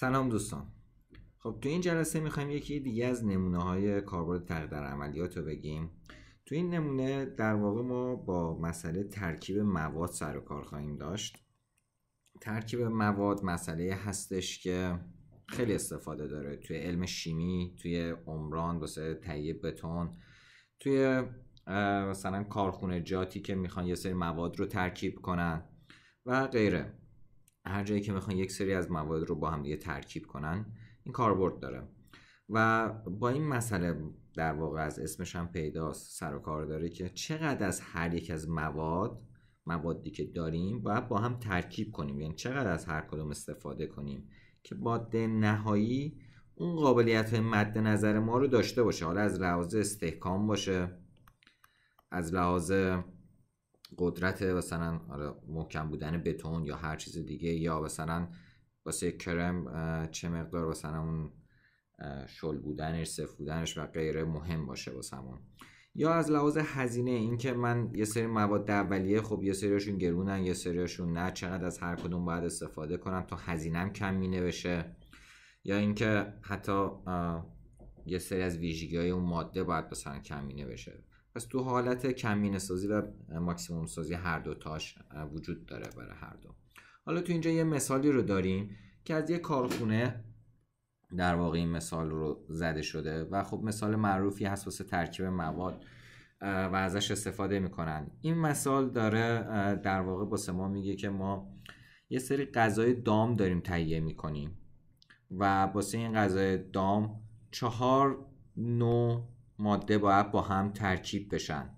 سلام دوستان خب تو این جلسه میخوایم یکی دیگه از نمونه های کاربرد در عملیات رو بگیم تو این نمونه در واقع ما با مسئله ترکیب مواد سر و کار خواهیم داشت ترکیب مواد مسئله هستش که خیلی استفاده داره توی علم شیمی توی عمران واسه تهیه بتون توی مثلا کارخونه جاتی که میخوان یه سری مواد رو ترکیب کنن و غیره هر جایی که میخوان یک سری از مواد رو با هم دیگه ترکیب کنن این کاربرد داره و با این مسئله در واقع از اسمش هم پیداست سر و کار داره که چقدر از هر یک از مواد موادی که داریم باید با هم ترکیب کنیم یعنی چقدر از هر کدوم استفاده کنیم که ماده نهایی اون قابلیت های مد نظر ما رو داشته باشه حالا از لحاظ استحکام باشه از لحاظ قدرت مثلا آره، محکم بودن بتون یا هر چیز دیگه یا مثلا واسه کرم چه مقدار مثلا اون شل بودنش سف بودنش و غیره مهم باشه واسه یا از لحاظ هزینه اینکه من یه سری مواد اولیه خب یه سریشون گرونن یه سریشون نه چقدر از هر کدوم باید استفاده کنم تا هزینم کم می بشه یا اینکه حتی یه سری از ویژگی های اون ماده باید مثلا کم می بشه پس تو حالت کمین سازی و ماکسیموم سازی هر دو تاش وجود داره برای هر دو حالا تو اینجا یه مثالی رو داریم که از یه کارخونه در واقع این مثال رو زده شده و خب مثال معروفی هست واسه ترکیب مواد و ازش استفاده میکنن این مثال داره در واقع با ما میگه که ما یه سری غذای دام داریم تهیه میکنیم و واسه این غذای دام چهار نوع ماده باید با هم ترکیب بشن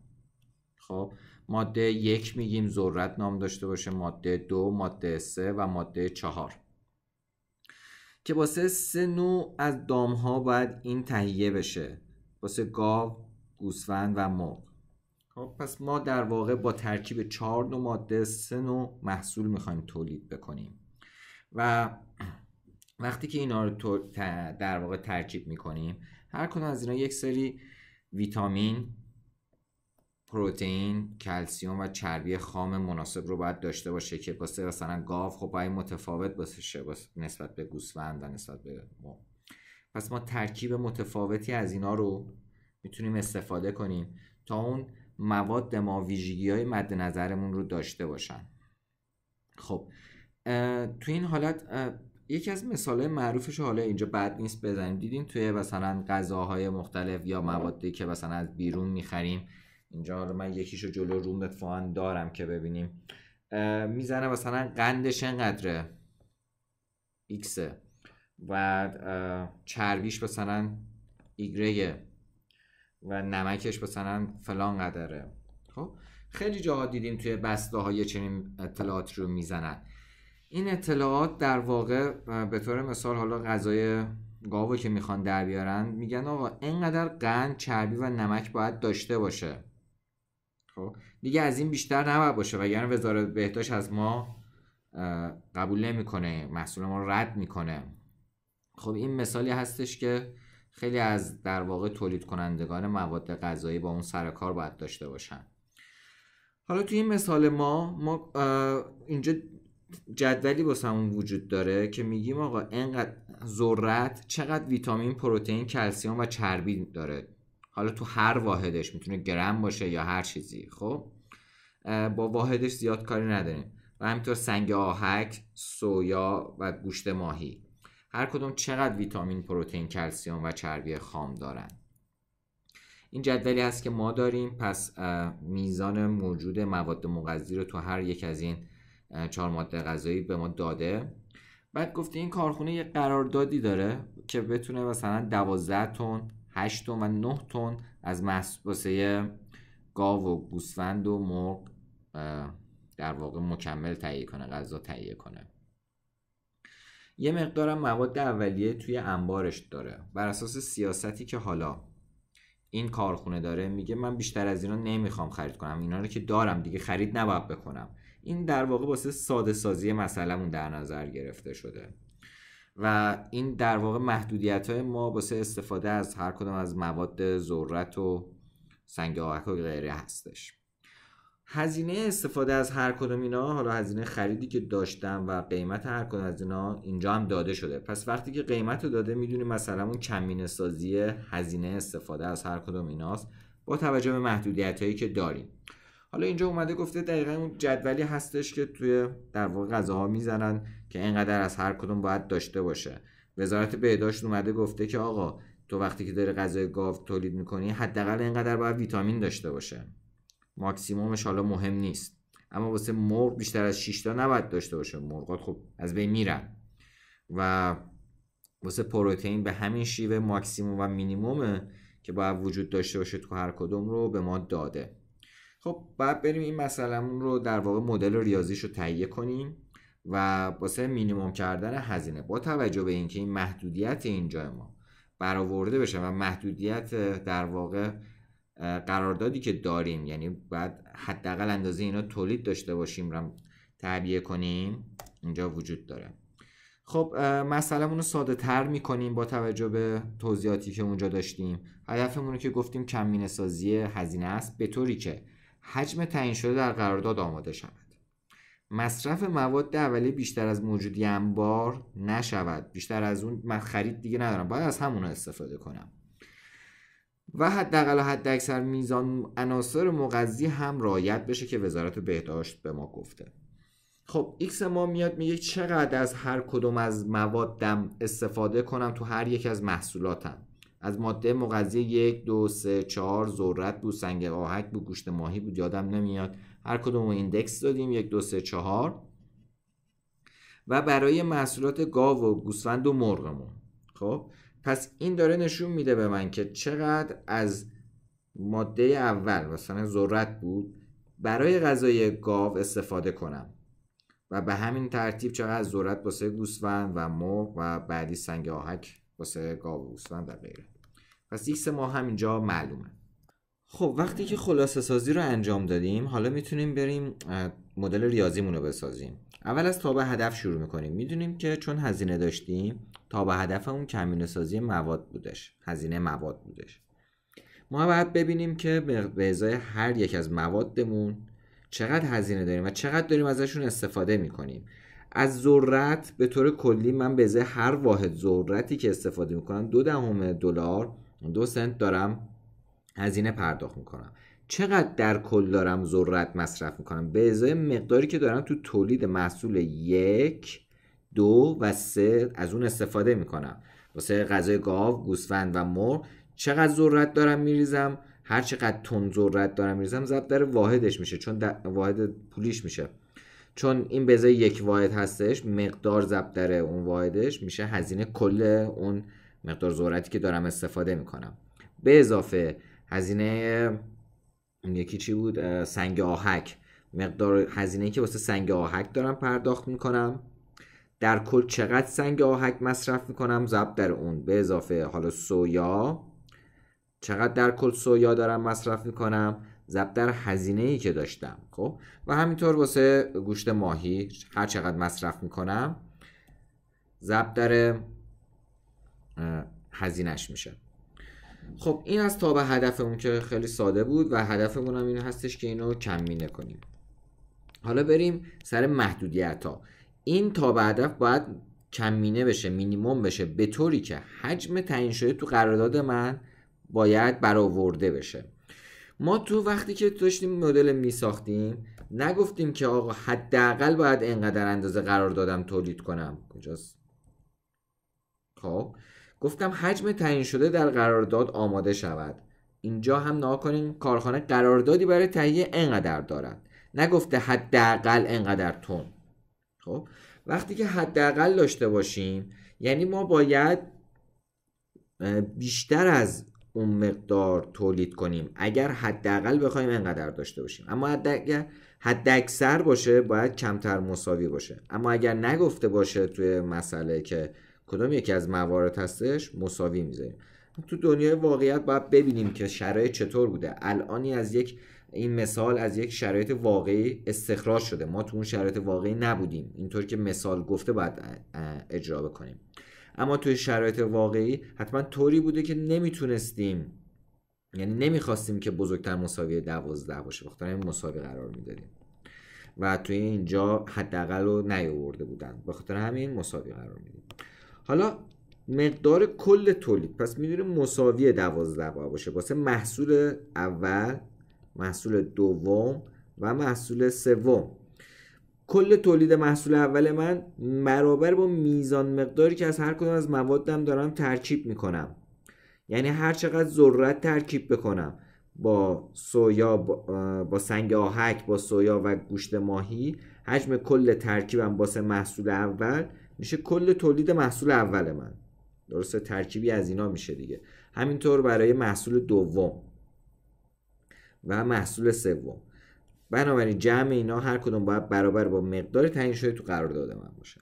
خب ماده یک میگیم ذرت نام داشته باشه ماده دو ماده سه و ماده چهار که واسه سه نوع از دام ها باید این تهیه بشه واسه گاو گوسفند و مرغ خب پس ما در واقع با ترکیب چهار نوع ماده سه نوع محصول میخوایم تولید بکنیم و وقتی که اینا رو در واقع ترکیب میکنیم هر کدوم از اینا یک سری ویتامین پروتئین کلسیوم و چربی خام مناسب رو باید داشته باشه که واسه مثلا گاو خب باید متفاوت باشه نسبت به گوسفند و نسبت به ما پس ما ترکیب متفاوتی از اینا رو میتونیم استفاده کنیم تا اون مواد ما ویژگی های مد نظرمون رو داشته باشن خب تو این حالت یکی از مثالهای معروفش حالا اینجا بعد نیست بزنیم دیدین توی مثلا غذاهای مختلف یا موادی که مثلا از بیرون میخریم اینجا حالا من یکیشو جلو روم فان دارم که ببینیم میزنه مثلا قندش انقدره X و چربیش مثلا ایگره و نمکش مثلا فلان قدره خب خیلی جاها دیدیم توی بسته های چنین اطلاعاتی رو میزنن این اطلاعات در واقع به طور مثال حالا غذای گاوو که میخوان در بیارن میگن آقا اینقدر قند چربی و نمک باید داشته باشه خب دیگه از این بیشتر نباید باشه وگرنه وزارت بهداشت از ما قبول نمیکنه محصول ما رد میکنه خب این مثالی هستش که خیلی از در واقع تولید کنندگان مواد غذایی با اون سر کار باید داشته باشن حالا تو این مثال ما ما اینجا جدولی با همون وجود داره که میگیم آقا انقدر ذرت چقدر ویتامین پروتئین کلسیوم و چربی داره حالا تو هر واحدش میتونه گرم باشه یا هر چیزی خب با واحدش زیاد کاری نداریم و همینطور سنگ آهک سویا و گوشت ماهی هر کدوم چقدر ویتامین پروتئین کلسیوم و چربی خام دارن این جدولی هست که ما داریم پس میزان موجود مواد مغذی رو تو هر یک از این چهار ماده غذایی به ما داده بعد گفته این کارخونه یه قراردادی داره که بتونه مثلا 12 تن 8 تن و 9 تن از واسه گاو و گوسفند و مرغ در واقع مکمل تهیه کنه غذا تهیه کنه یه مقدارم مواد اولیه توی انبارش داره بر اساس سیاستی که حالا این کارخونه داره میگه من بیشتر از اینا نمیخوام خرید کنم اینا رو که دارم دیگه خرید نباید بکنم این در واقع واسه ساده سازی مون در نظر گرفته شده و این در واقع محدودیت های ما واسه استفاده از هر کدام از مواد ذرت و سنگ آهک و غیره هستش هزینه استفاده از هر کدوم اینا حالا هزینه خریدی که داشتم و قیمت هر کدوم از اینا اینجا هم داده شده پس وقتی که قیمت رو داده میدونیم مثلا اون کمینه سازی هزینه استفاده از هر کدوم ایناست با توجه به محدودیت هایی که داریم حالا اینجا اومده گفته دقیقا اون جدولی هستش که توی در واقع غذاها میزنن که اینقدر از هر کدوم باید داشته باشه وزارت بهداشت اومده گفته که آقا تو وقتی که داری غذای گاو تولید میکنی حداقل اینقدر باید ویتامین داشته باشه ماکسیمومش حالا مهم نیست اما واسه مرغ بیشتر از 6 تا نباید داشته باشه مرغات خب از بین میرن و واسه پروتئین به همین شیوه ماکسیموم و مینیمومه که باید وجود داشته باشه تو هر کدوم رو به ما داده خب بعد بریم این مسئلهمون رو در واقع مدل ریاضیش رو تهیه کنیم و واسه مینیموم کردن هزینه با توجه به اینکه این محدودیت اینجا ما برآورده بشه و محدودیت در واقع قراردادی که داریم یعنی باید حداقل اندازه اینا تولید داشته باشیم رو تعبیه کنیم اینجا وجود داره خب مسئلهمون رو ساده تر میکنیم با توجه به توضیحاتی که اونجا داشتیم هدفمون رو که گفتیم کمینه سازی هزینه است به طوری که حجم تعیین شده در قرارداد آماده شود مصرف مواد اولیه بیشتر از موجودی انبار نشود بیشتر از اون من خرید دیگه ندارم باید از همون استفاده کنم و حداقل و حد اکثر میزان عناصر مغذی هم رایت بشه که وزارت بهداشت به ما گفته خب ایکس ما میاد میگه چقدر از هر کدوم از موادم استفاده کنم تو هر یک از محصولاتم از ماده مغذی یک دو سه چهار ذرت بود سنگ آهک بود گوشت ماهی بود یادم نمیاد هر کدوم ایندکس دادیم یک دو سه چهار و برای محصولات گاو و گوسفند و مرغمون خب پس این داره نشون میده به من که چقدر از ماده اول مثلا ذرت بود برای غذای گاو استفاده کنم و به همین ترتیب چقدر ذرت باسه گوسفند و مرغ و بعدی سنگ آهک باسه گاو و گوسفند و غیره پس x ما همینجا معلومه خب وقتی که خلاصه سازی رو انجام دادیم حالا میتونیم بریم مدل ریاضیمون رو بسازیم اول از تاب هدف شروع میکنیم میدونیم که چون هزینه داشتیم تاب هدف اون کمینه سازی مواد بودش هزینه مواد بودش ما باید ببینیم که به ازای هر یک از موادمون چقدر هزینه داریم و چقدر داریم ازشون استفاده میکنیم از ذرت به طور کلی من به ازای هر واحد ذرتی که استفاده میکنم دو دهم دلار دو سنت دارم هزینه پرداخت میکنم چقدر در کل دارم ذرت مصرف میکنم به ازای مقداری که دارم تو تولید محصول یک دو و سه از اون استفاده میکنم واسه غذای گاو گوسفند و مر چقدر ذرت دارم میریزم هر چقدر تن ذرت دارم میریزم ضرب در واحدش میشه چون واحد پولیش میشه چون این به یک واحد هستش مقدار ضرب در اون واحدش میشه هزینه کل اون مقدار ذرتی که دارم استفاده میکنم به اضافه هزینه یکی چی بود سنگ آهک مقدار هزینه که واسه سنگ آهک دارم پرداخت میکنم در کل چقدر سنگ آهک مصرف میکنم زب در اون به اضافه حالا سویا چقدر در کل سویا دارم مصرف میکنم زب در هزینه ای که داشتم خب و همینطور واسه گوشت ماهی هر چقدر مصرف میکنم زب در هزینش میشه خب این از تا به هدفمون که خیلی ساده بود و هدفمون هم این هستش که اینو کمینه کنیم حالا بریم سر محدودیت ها این تا به هدف باید کمینه بشه مینیموم بشه به طوری که حجم تعیین شده تو قرارداد من باید برآورده بشه ما تو وقتی که داشتیم مدل می ساختیم نگفتیم که آقا حداقل باید انقدر اندازه قرار دادم تولید کنم کجاست خب گفتم حجم تعیین شده در قرارداد آماده شود اینجا هم ناکنین کارخانه قراردادی برای تهیه انقدر دارد نگفته حداقل انقدر تون خب وقتی که حداقل داشته باشیم یعنی ما باید بیشتر از اون مقدار تولید کنیم اگر حداقل بخوایم انقدر داشته باشیم اما اگر حد باشه باید کمتر مساوی باشه اما اگر نگفته باشه توی مسئله که کدام یکی از موارد هستش مساوی میذاریم تو دنیای واقعیت باید ببینیم که شرایط چطور بوده الانی از یک این مثال از یک شرایط واقعی استخراج شده ما تو اون شرایط واقعی نبودیم اینطور که مثال گفته باید اجرا بکنیم اما توی شرایط واقعی حتما طوری بوده که نمیتونستیم یعنی نمیخواستیم که بزرگتر مساوی دوازده باشه بخاطر این مساوی قرار میدادیم و توی اینجا حداقل رو نیاورده بودن بخاطر همین مساوی قرار میدیم حالا مقدار کل تولید پس میدونیم مساوی دوازده باید باشه واسه محصول اول محصول دوم و محصول سوم کل تولید محصول اول من برابر با میزان مقداری که از هر کدوم از موادم دارم ترکیب میکنم یعنی هر چقدر ذرت ترکیب بکنم با سویا با, با سنگ آهک با سویا و گوشت ماهی حجم کل ترکیبم واسه محصول اول میشه کل تولید محصول اول من درسته ترکیبی از اینا میشه دیگه همینطور برای محصول دوم و محصول سوم بنابراین جمع اینا هر کدوم باید برابر با مقدار تعیین شده تو داده من باشه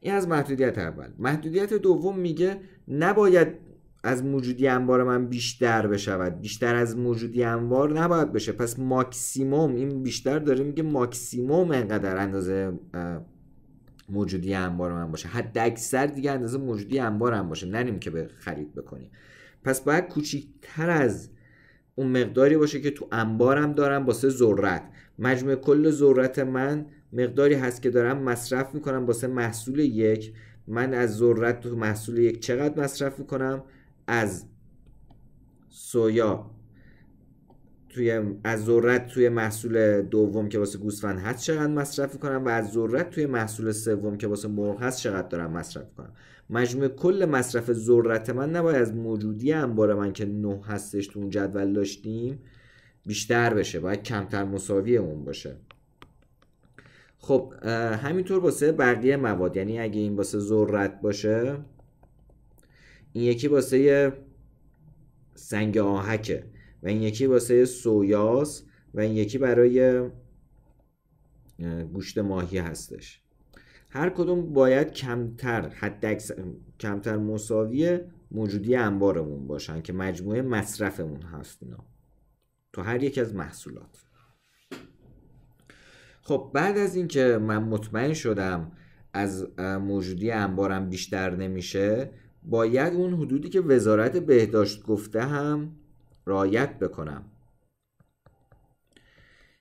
این از محدودیت اول محدودیت دوم میگه نباید از موجودی انبار من بیشتر بشود بیشتر از موجودی انبار نباید بشه پس ماکسیموم این بیشتر داره میگه ماکسیموم انقدر اندازه موجودی انبار من باشه حد اکثر دیگه اندازه موجودی انبار هم باشه نریم که به خرید بکنیم پس باید کوچیکتر از اون مقداری باشه که تو انبارم دارم باسه ذرت مجموع کل ذرت من مقداری هست که دارم مصرف میکنم باسه محصول یک من از ذرت تو محصول یک چقدر مصرف میکنم از سویا توی از ذرت توی محصول دوم که واسه گوسفند هست چقدر مصرف کنم و از ذرت توی محصول سوم که واسه مرغ هست چقدر دارم مصرف کنم مجموع کل مصرف ذرت من نباید از موجودی انبار من که نه هستش تو اون جدول داشتیم بیشتر بشه باید کمتر مساوی اون باشه خب همینطور واسه بقیه مواد یعنی اگه این واسه ذرت باشه این یکی واسه سنگ آهکه و این یکی واسه سویاس و این یکی برای گوشت ماهی هستش هر کدوم باید کمتر حد کمتر مساوی موجودی انبارمون باشن که مجموعه مصرفمون هست اینا تو هر یک از محصولات خب بعد از اینکه من مطمئن شدم از موجودی انبارم بیشتر نمیشه باید اون حدودی که وزارت بهداشت گفته هم رایت بکنم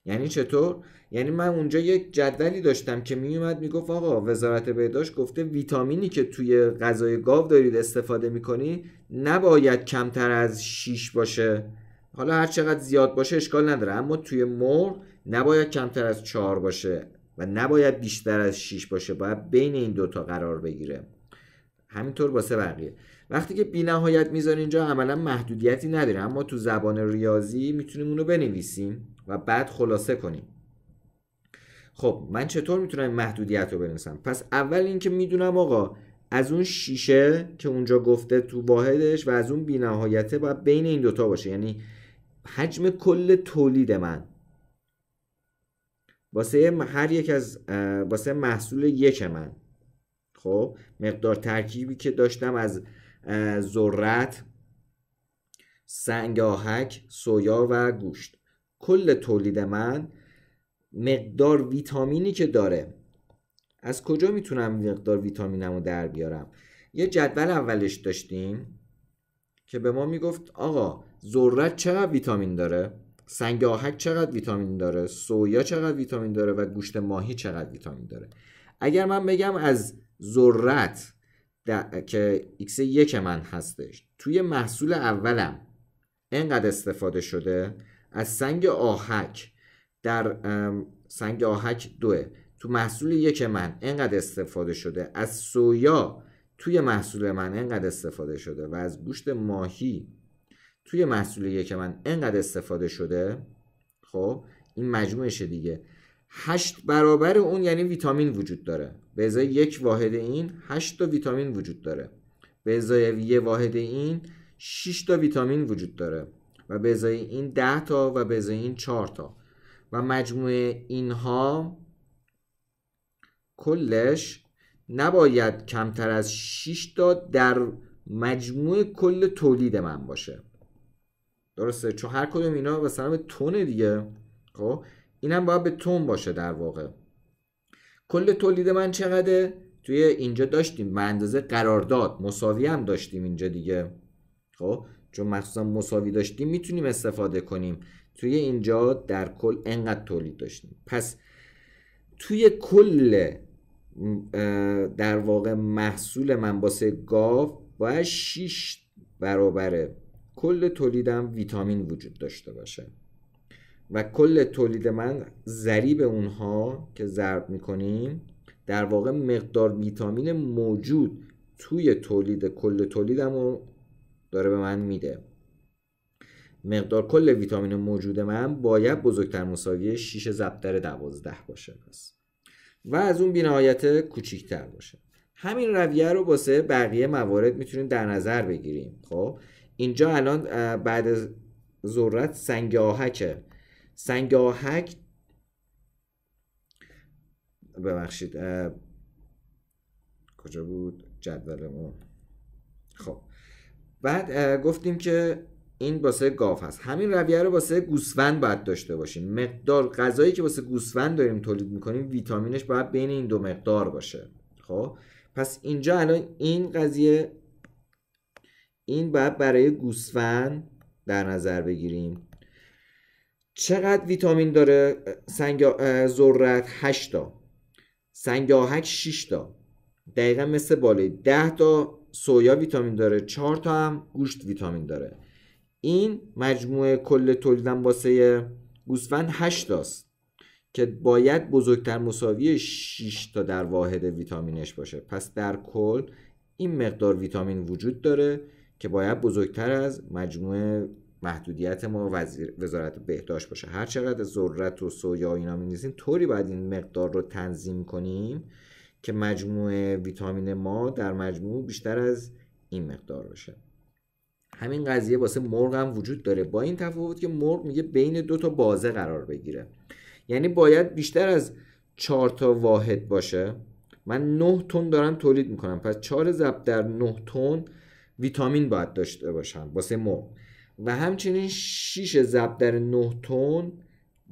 یعنی چطور یعنی من اونجا یک جدولی داشتم که میومد میگفت آقا وزارت بهداشت گفته ویتامینی که توی غذای گاو دارید استفاده میکنی نباید کمتر از 6 باشه حالا هر چقدر زیاد باشه اشکال نداره اما توی مر نباید کمتر از 4 باشه و نباید بیشتر از 6 باشه باید بین این دوتا قرار بگیره همینطور واسه بقیه وقتی که بینهایت میذار اینجا عملا محدودیتی نداره اما تو زبان ریاضی میتونیم اونو بنویسیم و بعد خلاصه کنیم خب من چطور میتونم محدودیت رو بنویسم پس اول اینکه میدونم آقا از اون شیشه که اونجا گفته تو واحدش و از اون بینهایته باید بین این دوتا باشه یعنی حجم کل تولید من واسه هر یک از واسه محصول یک من خب مقدار ترکیبی که داشتم از ذرت سنگاهک سویا و گوشت کل تولید من مقدار ویتامینی که داره از کجا میتونم مقدار ویتامینم رو در بیارم یه جدول اولش داشتیم که به ما میگفت آقا ذرت چقدر ویتامین داره سنگ آهک چقدر ویتامین داره سویا چقدر ویتامین داره و گوشت ماهی چقدر ویتامین داره اگر من بگم از ذرت که x یک من هستش توی محصول اولم اینقدر استفاده شده از سنگ آهک در سنگ آهک دوه تو محصول یک من اینقدر استفاده شده از سویا توی محصول من اینقدر استفاده شده و از گوشت ماهی توی محصول یک من اینقدر استفاده شده خب این مجموعشه دیگه هشت برابر اون یعنی ویتامین وجود داره به ازای یک واحد این 8 تا ویتامین وجود داره به ازای یه واحد این 6 تا ویتامین وجود داره و به ازای این 10 تا و به ازای این 4 تا و مجموع اینها کلش نباید کمتر از 6 تا در مجموع کل تولید من باشه درسته چون هر کدوم اینا مثلا به تونه دیگه خب اینم باید به تون باشه در واقع کل تولید من چقدره توی اینجا داشتیم به اندازه قرارداد مساوی هم داشتیم اینجا دیگه خب چون مخصوصا مساوی داشتیم میتونیم استفاده کنیم توی اینجا در کل انقدر تولید داشتیم پس توی کل در واقع محصول من باسه گاو باید 6 برابر کل تولیدم ویتامین وجود داشته باشه و کل تولید من ضریب اونها که ضرب میکنیم در واقع مقدار ویتامین موجود توی تولید کل تولیدم رو داره به من میده مقدار کل ویتامین موجود من باید بزرگتر مساوی 6 ضرب 12 باشه و از اون بینهایت کوچیکتر باشه همین رویه رو باسه بقیه موارد میتونیم در نظر بگیریم خب اینجا الان بعد ذرت سنگ آهکه سنگ آهک ببخشید کجا بود جدولمون خب بعد گفتیم که این واسه گاف هست همین رویه رو واسه گوسفند باید داشته باشیم مقدار غذایی که واسه گوسفند داریم تولید میکنیم ویتامینش باید بین این دو مقدار باشه خب پس اینجا الان این قضیه این باید برای گوسفند در نظر بگیریم چقدر ویتامین داره سنگ ذرت 8 تا سنگ آهک 6 تا دقیقا مثل بالای 10 تا سویا ویتامین داره 4 تا هم گوشت ویتامین داره این مجموعه کل تولیدن واسه گوسفند 8 تاست که باید بزرگتر مساوی 6 تا در واحد ویتامینش باشه پس در کل این مقدار ویتامین وجود داره که باید بزرگتر از مجموعه محدودیت ما وزیر وزارت بهداشت باشه هر چقدر ذرت و سویا اینا می‌ریزیم طوری باید این مقدار رو تنظیم کنیم که مجموع ویتامین ما در مجموع بیشتر از این مقدار باشه همین قضیه واسه مرغ هم وجود داره با این تفاوت که مرغ میگه بین دو تا بازه قرار بگیره یعنی باید بیشتر از چهار تا واحد باشه من 9 تن دارم تولید میکنم پس 4 ضرب در 9 تن ویتامین باید داشته باشم واسه مرغ و همچنین شیش زب در 9 تن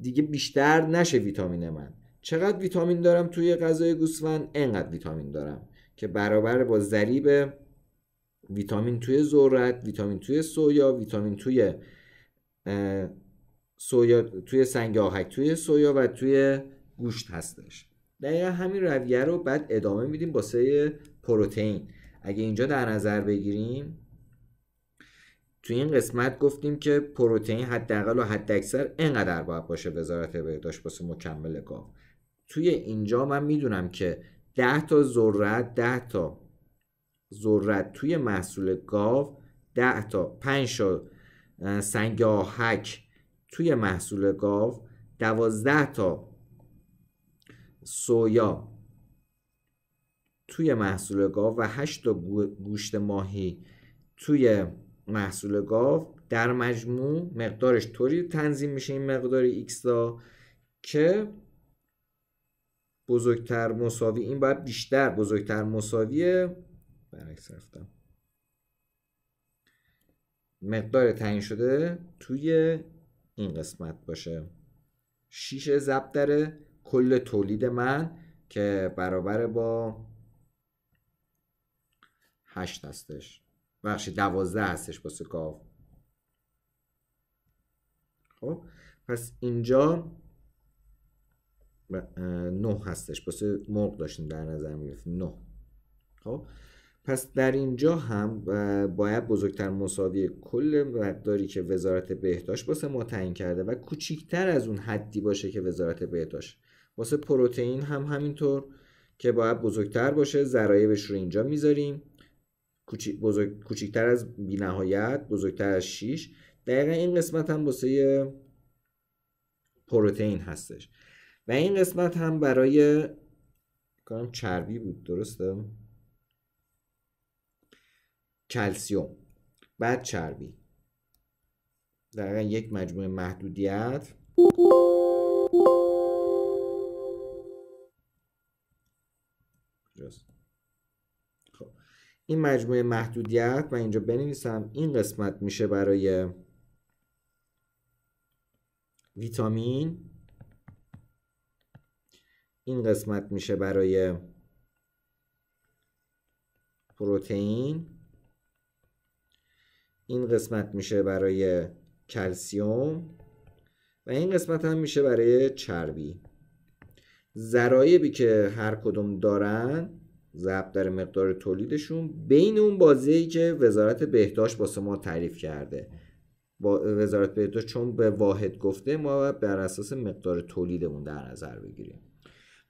دیگه بیشتر نشه ویتامین من چقدر ویتامین دارم توی غذای گوسفند انقدر ویتامین دارم که برابر با ضریب ویتامین توی ذرت ویتامین توی سویا ویتامین توی سویا توی سنگ آهک توی سویا و توی گوشت هستش دقیقا همین رویه رو بعد ادامه میدیم با سه پروتئین اگه اینجا در نظر بگیریم تو این قسمت گفتیم که پروتئین حداقل و حداکثر اینقدر باید باشه وزارت بهداشت واسه مکمل گاو توی اینجا من میدونم که 10 تا ذرت 10 تا ذرت توی محصول گاو 10 تا 5 سنگ آهک توی محصول گاو 12 تا سویا توی محصول گاو و 8 تا گوشت ماهی توی محصول گاو در مجموع مقدارش طوری تنظیم میشه این مقدار x دا که بزرگتر مساوی این باید بیشتر بزرگتر مساویه برعکس رفتم مقدار تعیین شده توی این قسمت باشه شیش زب داره کل تولید من که برابر با هشت هستش بخش دوازده هستش واسه گاو خب پس اینجا نه هستش واسه مرغ داشتیم در نظر میگرفتیم نه خب پس در اینجا هم باید بزرگتر مساوی کل مقداری که وزارت بهداشت واسه ما تعیین کرده و کوچیکتر از اون حدی باشه که وزارت بهداشت واسه پروتئین هم همینطور که باید بزرگتر باشه ذرایبش رو اینجا میذاریم کوچیک بزرگ کوچیکتر از بینهایت بزرگتر از 6 دقیقا این قسمت هم واسه پروتئین هستش و این قسمت هم برای کنم چربی بود درسته کلسیوم بعد چربی دقیقا یک مجموعه محدودیت این مجموعه محدودیت و اینجا بنویسم این قسمت میشه برای ویتامین این قسمت میشه برای پروتئین این قسمت میشه برای کلسیوم و این قسمت هم میشه برای چربی ذرایبی که هر کدوم دارن ضبط در مقدار تولیدشون بین اون بازی که وزارت بهداشت واسه ما تعریف کرده با وزارت بهداشت چون به واحد گفته ما بر اساس مقدار تولیدمون در نظر بگیریم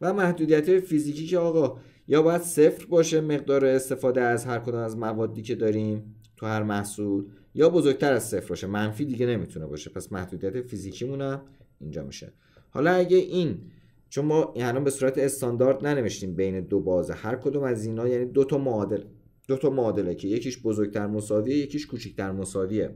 و محدودیت فیزیکی که آقا یا باید صفر باشه مقدار استفاده از هر کدوم از موادی که داریم تو هر محصول یا بزرگتر از صفر باشه منفی دیگه نمیتونه باشه پس محدودیت فیزیکیمون هم اینجا میشه حالا اگه این چون ما الان یعنی به صورت استاندارد ننوشتیم بین دو بازه هر کدوم از اینا یعنی دو تا معادل دو تا معادله که یکیش بزرگتر مساویه یکیش کوچکتر مساویه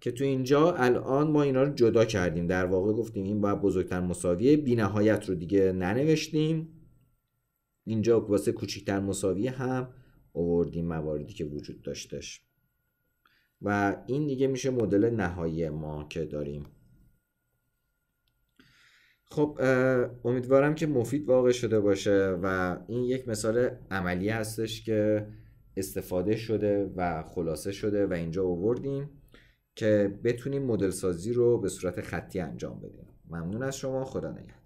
که تو اینجا الان ما اینا رو جدا کردیم در واقع گفتیم این باید بزرگتر مساویه بی نهایت رو دیگه ننوشتیم اینجا واسه کوچکتر مساویه هم آوردیم مواردی که وجود داشتش و این دیگه میشه مدل نهایی ما که داریم خب امیدوارم که مفید واقع شده باشه و این یک مثال عملی هستش که استفاده شده و خلاصه شده و اینجا آوردیم که بتونیم مدل سازی رو به صورت خطی انجام بدیم ممنون از شما خدا نگهدار